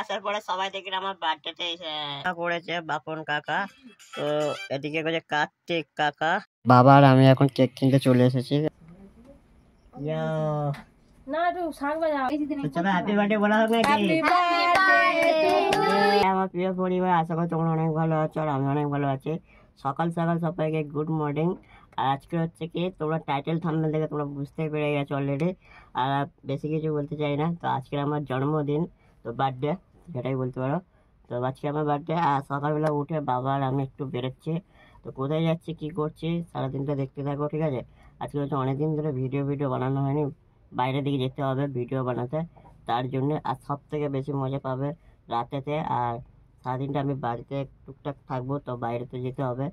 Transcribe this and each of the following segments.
আসার পরে সবাই দেখি আমার বার্থডেতে এসে করেছে বাপন কাকা তো এদিকে করেছে কার্তিক কাকা বাবার আমি এখন কেক কিনতে চলে এসেছি আচ্ছা, আমার প্রিয় পরিবার আশা করি তোমরা অনেক ভালো আছো আর আমি অনেক ভালো আছি সকাল সকাল সবাইকে গুড মর্নিং আর আজকে হচ্ছে কি তোমরা টাইটেল থাম্বেল দেখে তোমরা বুঝতে পেরে গেছো অলরেডি আর বেশি কিছু বলতে চাই না তো আজকে আমার জন্মদিন তো বার্থডে সেটাই বলতে পারো তো আজকে আমার বার্থডে আর সকালবেলা উঠে বাবা আর আমি একটু বেরোচ্ছি তো কোথায় যাচ্ছি কী করছি সারাদিনটা দেখতে থাকো ঠিক আছে আজকে হচ্ছে অনেকদিন ধরে ভিডিও ভিডিও বানানো হয়নি বাইরে দিকে যেতে হবে ভিডিও বানাতে তার জন্য আর সব থেকে বেশি মজা পাবে রাতেতে আর সারাদিনটা আমি বাড়িতে টুকটাক থাকবো তো বাইরে তো যেতে হবে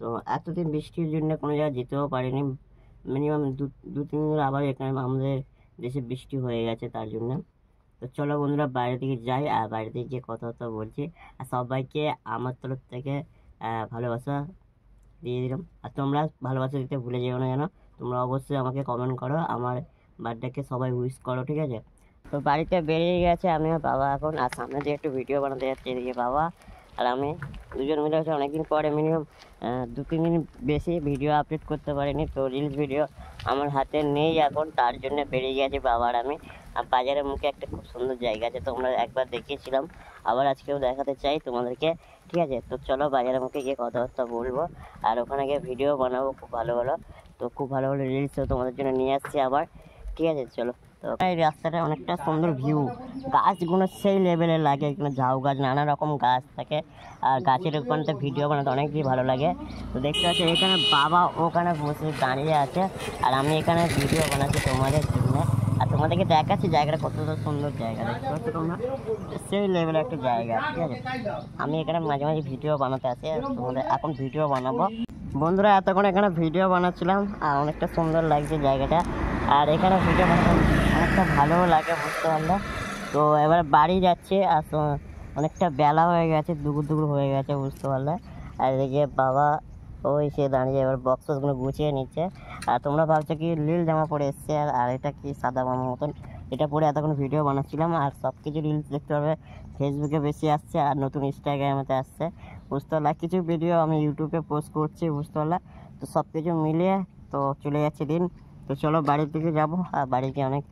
তো এতদিন বৃষ্টির জন্য কোনো জায়গায় যেতেও পারিনি মিনিমাম দু দু তিন দিন আবার এখানে আমাদের দেশে বৃষ্টি হয়ে গেছে তার জন্য তো চলো বন্ধুরা বাইরে দিকে যাই আর বাইরে দিকে গিয়ে কথাবার্তা বলছি আর সবাইকে আমার তরফ থেকে ভালোবাসা দিয়ে দিলাম আর তোমরা ভালোবাসা দিতে ভুলে যেও না যেন তোমরা অবশ্যই আমাকে কমেন্ট করো আমার বার্থডেকে সবাই উইশ করো ঠিক আছে তো বাড়িতে বেরিয়ে গেছে আমি আর বাবা এখন আর সামনে দিয়ে একটু ভিডিও বানাতে যাচ্ছি এদিকে বাবা আর আমি দুজন মিলে হচ্ছে অনেকদিন পরে মিনিমাম দু তিন দিন বেশি ভিডিও আপলোড করতে পারিনি তো রিলস ভিডিও আমার হাতে নেই এখন তার জন্য বেরিয়ে গেছে বাবার আমি আর বাজারের মুখে একটা খুব সুন্দর জায়গা আছে তো আমরা একবার দেখিয়েছিলাম আবার আজকেও দেখাতে চাই তোমাদেরকে ঠিক আছে তো চলো বাজারের মুখে গিয়ে কথাবার্তা বলবো আর ওখানে গিয়ে ভিডিও বানাবো খুব ভালো ভালো তো খুব ভালো ভালো রিলসও তোমাদের জন্য নিয়ে আসছি আবার ঠিক আছে চলো তো এই রাস্তাটা অনেকটা সুন্দর ভিউ গাছগুলো সেই লেভেলে লাগে এখানে ঝাউ গাছ নানা রকম গাছ থাকে আর গাছের ওখানে ভিডিও বানাতে অনেকই ভালো লাগে তো দেখতে পাচ্ছি এখানে বাবা ওখানে বসে দাঁড়িয়ে আছে আর আমি এখানে ভিডিও বানাচ্ছি তোমাদের জন্য আর তোমাদেরকে দেখাচ্ছি জায়গাটা কত সুন্দর জায়গা দেখতে পাচ্ছি তোমরা সেই লেভেলে একটা জায়গা ঠিক আছে আমি এখানে মাঝে মাঝে ভিডিও বানাতে আসি তোমাদের এখন ভিডিও বানাবো বন্ধুরা এতক্ষণ এখানে ভিডিও বানাচ্ছিলাম আর অনেকটা সুন্দর লাগছে জায়গাটা আর এখানে ভিডিও বানাতে অনেকটা ভালো লাগে বুঝতে পারলে তো এবার বাড়ি যাচ্ছে আর অনেকটা বেলা হয়ে গেছে দুপুর দুপুর হয়ে গেছে বুঝতে পারলে আর এদিকে বাবা ওই সে দাঁড়িয়ে এবার বক্সগুলো গুছিয়ে নিচ্ছে আর তোমরা ভাবছো কি নীল জামা পরে এসছে আর আর এটা কি সাদা মামা মতন এটা পরে এতক্ষণ ভিডিও বানাচ্ছিলাম আর সব কিছু রিলস দেখতে পারবে ফেসবুকে বেশি আসছে আর নতুন ইনস্টাগ্রামেতে আসছে বুঝতে পারলে কিছু ভিডিও আমি ইউটিউবে পোস্ট করছি বুঝতে পারলে তো সব কিছু মিলিয়ে তো চলে যাচ্ছে দিন তো চলো বাড়ির দিকে যাবো আর বাড়িতে অনেক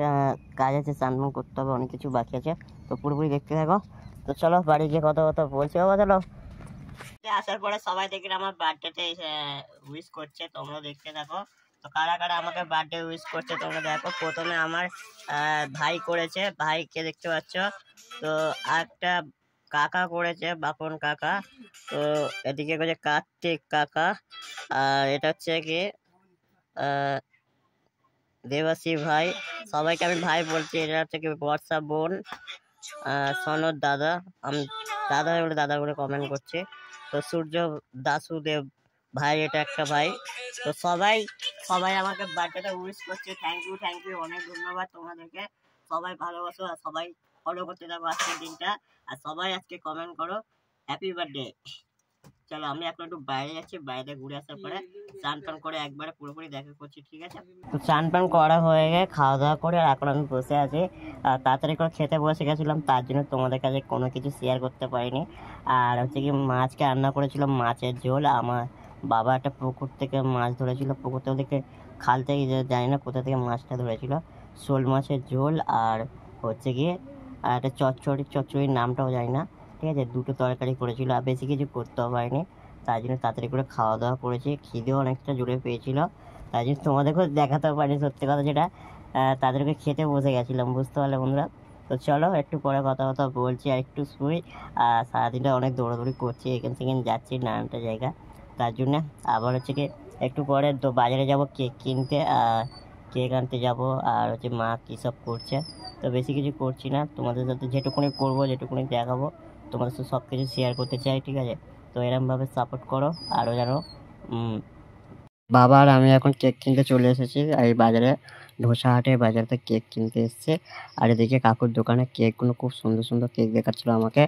একটা কাজ আছে স্নান করতে হবে অনেক কিছু বাকি আছে তো পুরোপুরি দেখতে থাকো তো চলো বাড়ি গিয়ে কথা কথা বলছি বাবা চলো আসার পরে সবাই দেখলে আমার বার্থডেতে উইশ করছে তোমরা দেখতে থাকো তো কারা কারা আমাকে বার্থডে উইশ করছে তোমরা দেখো প্রথমে আমার ভাই করেছে ভাইকে দেখতে পাচ্ছ তো একটা কাকা করেছে বাপন কাকা তো এদিকে করেছে কার্তিক কাকা আর এটা হচ্ছে কি দেবাশি ভাই সবাইকে আমি ভাই বলছি এটা হচ্ছে কি হোয়াটসঅ্যাপ বোন সনদ দাদা আমি দাদা বলে দাদা বলে কমেন্ট করছে তো সূর্য দাসু দেব ভাই এটা একটা ভাই তো সবাই সবাই আমাকে বার্থডেটা উইশ করছে থ্যাংক ইউ থ্যাংক ইউ অনেক ধন্যবাদ তোমাদেরকে সবাই ভালোবাসো আর সবাই ফলো করতে থাকো আজকের দিনটা আর সবাই আজকে কমেন্ট করো হ্যাপি বার্থডে চলো আমি এখন একটু বাইরে যাচ্ছি বাইরে ঘুরে আসার পরে চান পান করে একবারে পুরোপুরি দেখা করছি ঠিক আছে তো চান পান করা হয়ে গেছে খাওয়া দাওয়া করে আর এখন আমি বসে আছি তাড়াতাড়ি করে খেতে বসে গেছিলাম তার জন্য তোমাদের কাছে কোনো কিছু শেয়ার করতে পারিনি আর হচ্ছে কি মাছকে রান্না করেছিলাম মাছের ঝোল আমার বাবা একটা পুকুর থেকে মাছ ধরেছিল পুকুর থেকে খাল থেকে জানি না কোথা থেকে মাছটা ধরেছিল শোল মাছের ঝোল আর হচ্ছে গিয়ে আর একটা চচ্চড়ি চচ্চড়ির নামটাও জানি না ঠিক আছে দুটো তরকারি করেছিল আর বেশি কিছু করতেও পারিনি তাই জন্য তাড়াতাড়ি করে খাওয়া দাওয়া করেছি খিদেও অনেকটা জুড়ে পেয়েছিল তাই জন্য তোমাদেরকেও দেখাতেও পারিনি সত্যি কথা যেটা তাদেরকে খেতে বসে গেছিলাম বুঝতে পারলে বন্ধুরা তো চলো একটু পরে কথা কথা বলছি আর একটু শুই আর সারাদিনটা অনেক দৌড়াদৌড়ি করছি এখান থেকে যাচ্ছি নানানটা জায়গা তার জন্য আবার হচ্ছে কি একটু পরে তো বাজারে যাব কেক কিনতে আর কেক আনতে যাব আর হচ্ছে মা কী সব করছে তো বেশি কিছু করছি না তোমাদের সাথে যেটুকুনি করবো যেটুকুনি দেখাবো তোমার সাথে সব কিছু শেয়ার করতে চাই ঠিক আছে তো এরমভাবে সাপোর্ট করো আরও যেন বাবা আর আমি এখন কেক কিনতে চলে এসেছি এই বাজারে হাটে বাজারতে কেক কিনতে এসছে আর এদিকে কাকুর দোকানে কেকগুলো খুব সুন্দর সুন্দর কেক দেখাচ্ছিলো আমাকে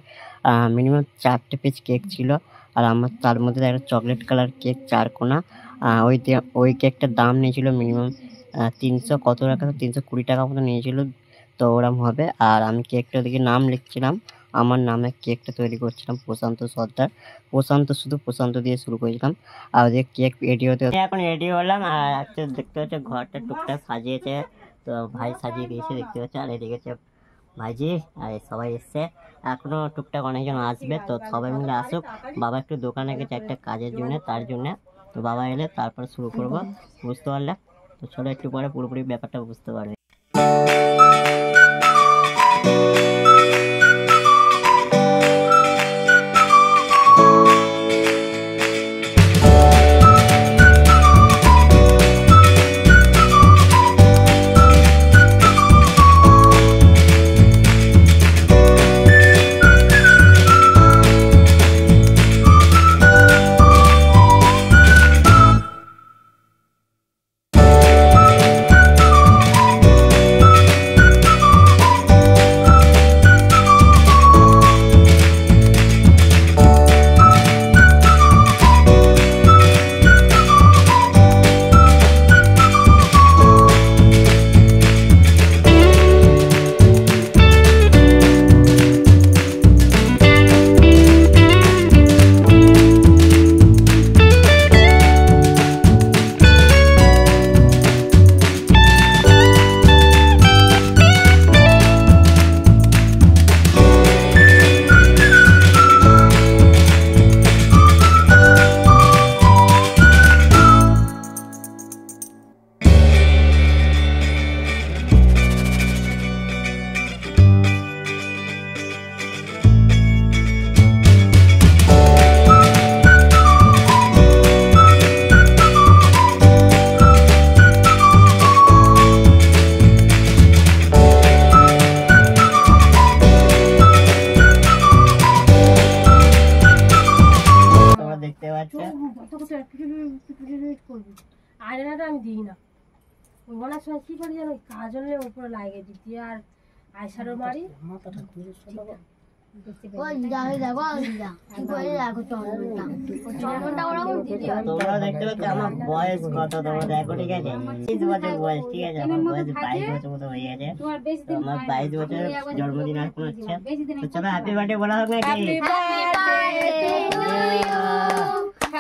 মিনিমাম চারটে পিস কেক ছিল আর আমার তার মধ্যে একটা চকলেট কালার কেক চার কোনা ওই ওই কেকটার দাম নিয়েছিল মিনিমাম তিনশো কত টাকা তিনশো কুড়ি টাকা মতো নিয়েছিল তো ওরম হবে আর আমি কেকটা ওদিকে নাম লিখছিলাম আমার নামে কেকটা তৈরি করছিলাম প্রশান্ত সর্দার প্রশান্ত শুধু প্রশান্ত দিয়ে শুরু করেছিলাম আর যে কেক রেডি হতে এখন রেডি হলাম আর দেখতে হচ্ছে ঘরটা টুকটাক সাজিয়েছে তো ভাই সাজিয়ে দিয়েছে দেখতে হচ্ছে আর এদিকে ভাইজি আর সবাই এসছে এখনও টুকটাক অনেকজন আসবে তো সবাই মিলে আসুক বাবা একটু দোকানে গেছে একটা কাজের জন্য তার জন্য তো বাবা এলে তারপর শুরু করব বুঝতে পারলে তো ছোটো একটু পরে পুরোপুরি ব্যাপারটা বুঝতে পারবে দেখতে পাচ্ছ আয়নাটা আমি দিই না ওই বলার সময় কি করি জানো কাজলের উপরে লাগে দিই আর আইসারও মারি দেখতে পাচ্ছ আমার বয়স কত দেখো ঠিক আছে বয়স ঠিক আছে আমার বয়স বাইশ বছর মতো হয়ে গেছে হ্যাঁ, জন্মদিন হচ্ছে বলা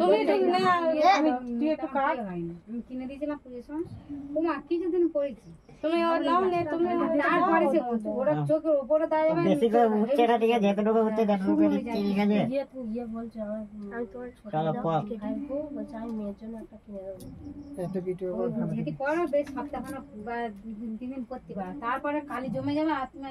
তুমি ঠিক না আমি তুই একটু কাট আমি কিনে দিয়েছিলাম পজিশন তোমা কিছুদিন পড়েছি তুমি ওর নাম নে তুমি তার পড়েছে ওরা চোখের উপরে দাঁড়ায় মানে বেশি করে মুখটা দিকে যেতে লোকে হতে দেন লোকে ঠিক আছে গিয়ে তুই গিয়ে বলছ আমি তোর ছোট চলো পপ বলছাই মেয়ের জন্য একটা কিনে দেব একটা ভিডিও যদি করো বেশ সপ্তাহখানা বা তিন দিন করতে পারো তারপরে কালি জমে যাবে আত্মা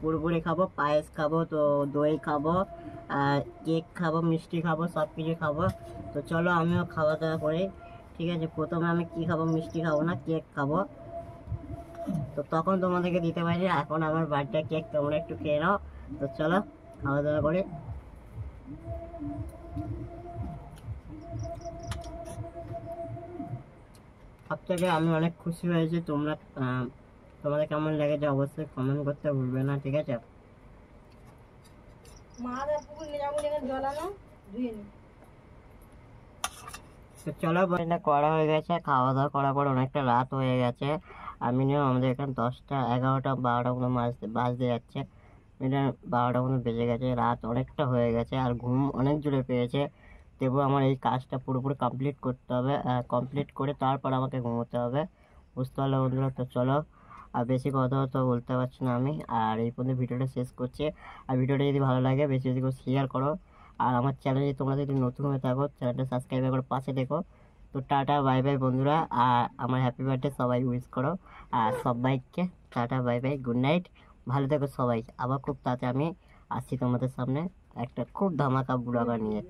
কুরকুরে খাবো পায়েস খাবো তো দই খাবো আর কেক খাবো মিষ্টি খাবো সব কিছু খাবো তো চলো আমিও খাওয়া দাওয়া করি ঠিক আছে প্রথমে আমি কি খাবো মিষ্টি খাবো না কেক খাবো তো তখন তোমাদেরকে দিতে পারি এখন আমার বার্থডে কেক তোমরা একটু খেয়ে নাও তো চলো খাওয়া দাওয়া করি সব থেকে আমি অনেক খুশি হয়েছি তোমরা তোমাদের কেমন লেগেছে অবশ্যই কমেন্ট করতে ভুলবে না ঠিক আছে চলো এটা করা হয়ে গেছে খাওয়া দাওয়া করার পর অনেকটা রাত হয়ে গেছে আমি নিয়েও আমাদের এখানে দশটা এগারোটা বারোটা কোনো বাজতে যাচ্ছে এটা বারোটা মতো বেজে গেছে রাত অনেকটা হয়ে গেছে আর ঘুম অনেক জোরে পেয়েছে তবু আমার এই কাজটা পুরোপুরি কমপ্লিট করতে হবে কমপ্লিট করে তারপর আমাকে ঘুমোতে হবে বুঝতে পারলে বন্ধুরা তো চলো আর বেশি কথা তো বলতে পারছি না আমি আর এই পর্যন্ত ভিডিওটা শেষ করছি আর ভিডিওটা যদি ভালো লাগে বেশি বেশি করে শেয়ার করো আর আমার চ্যানেলে তোমরা যদি নতুন হয়ে থাকো চ্যানেলটা সাবস্ক্রাইব করে পাশে দেখো তো টাটা বাই বাই বন্ধুরা আর আমার হ্যাপি বার্থডে সবাই উইশ করো আর সবাইকে tata bye bye good night ভালো থেকো সবাই আবার খুব তাড়াতাড়ি আমি আসছি তোমাদের সামনে একটা খুব ধামাকা বুড়াবা নিয়ে